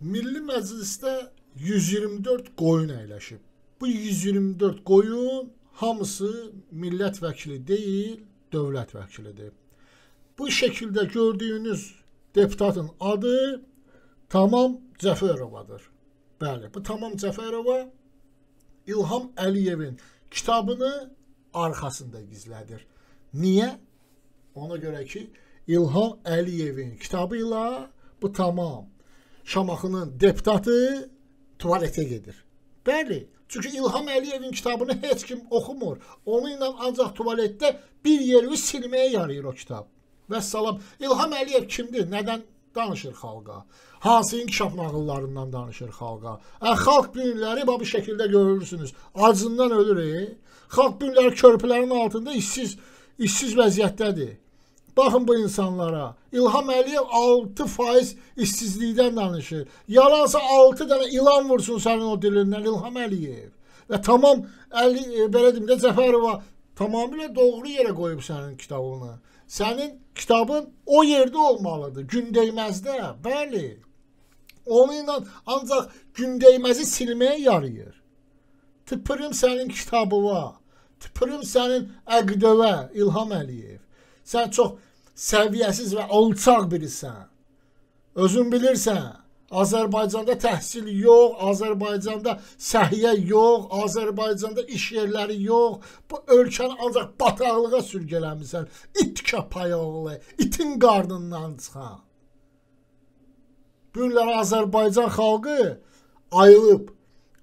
Milli Məclisdə 124 qoyun əyləşib. Bu 124 qoyun hamısı millət vəkili deyil, dövlət vəkilidir. Bu şəkildə gördüyünüz deputatın adı Tamam Cəfərovadır. Bəli, bu Tamam Cəfərova İlham Əliyevin kitabını arxasında gizlədir. Niyə? Ona görə ki, İlham Əliyevin kitabı ilə bu tamam Şamaxının deputatı tualetə gedir. Bəli, çünki İlham Əliyevin kitabını heç kim oxumur. Onunla ancaq tualetdə bir yeri silməyə yarayır o kitab. Vəssalam. İlham Əliyev kimdir? Nədən danışır xalqa? Hansı inkişaf nağıllarından danışır xalqa? Ə, xalq günləri babi şəkildə görürsünüz. Acından ölür. E? Xalq günləri körpülərin altında işsiz, işsiz vəziyyətdədir. Baxın bu insanlara. İlham Əliyev 6% işsizlikdən danışır. Yaransa 6 dənə ilan vursun sənin o dilindən İlham Əliyev. Və tamam Əli e, belə deyim də Cəfərova tamamilə doğru yerə qoyub sənin kitabını. Sənin kitabın o yerdə olmalıdır, gündəyməzdə. Bəli. Onu ilə ancaq gündəyməzi silməyə yarayır. Tıpırım sənin kitabına, tıpırım sənin əqdəvə İlham Əliyev. Sən çox səviyyəsiz və alçaq birisən. Özün bilirsən. Azərbaycanda təhsil yox, Azərbaycanda səhiyyə yox, Azərbaycanda iş yerləri yox. Bu ölkəni ancaq bataqlığa sürgələmisən. İt köpəyoğlu, itin qarnından çıxan. Bunlar Azərbaycan xalqı ayılıb.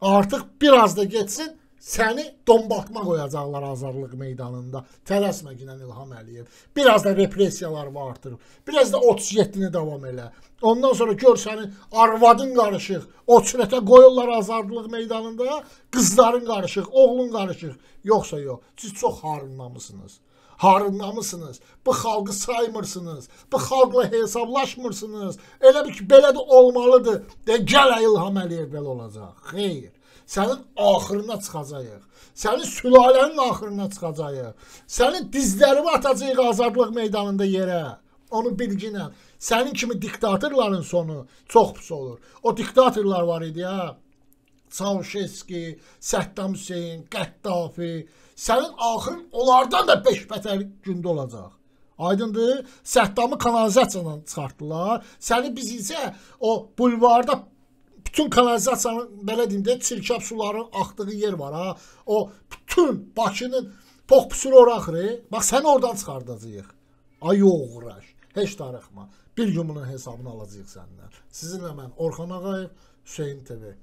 Artıq biraz da getsin, səni dombaltma qoyacaqlar azarlıq meydanında. Tələsmə ginən İlham Əliyev. Biraz da repressiyaları artırıb. Biraz da 37-ni davam elə. Ondan sonra gör səni arvadın qarışıq. O çürətə qoyurlar azarlıq meydanında. Qızların qarışıq, oğlun qarışıq. Yoxsa yox. Siz çox harınlamısınız. Harınlamısınız. Bu xalqı saymırsınız. Bu xalqla hesablaşmırsınız. Elə bir ki, belə də olmalıdır. De gələ İlham Əliyev belə olacaq. Xeyr sənin axırına çıxacağıq. Sənin sülalənin axırına çıxacağıq. Sənin dizlərini atacağıq azadlıq meydanında yerə. Onu bilginə. Sənin kimi diktatorların sonu çox pis olur. O diktatorlar var idi ha. Hə? Çavuşeski, Səddam Hüseyn, Qəddafi. Sənin axırın onlardan da 5 bətər gündə olacaq. Aydındır? Səddamı kanalizasiyadan çıxartdılar. Səni biz isə o bulvarda bütün kanalizasiyanın belə deyim də çirkab suların axdığı yer var ha. O bütün Bakının poxpusunu ora axır. E. Bax səni oradan çıxardacağıq. Ay oğraş. Heç darıxma. Bir günün hesabını alacağıq səndən. Sizinlə mən Orxan Ağayev, Hüseyn TV.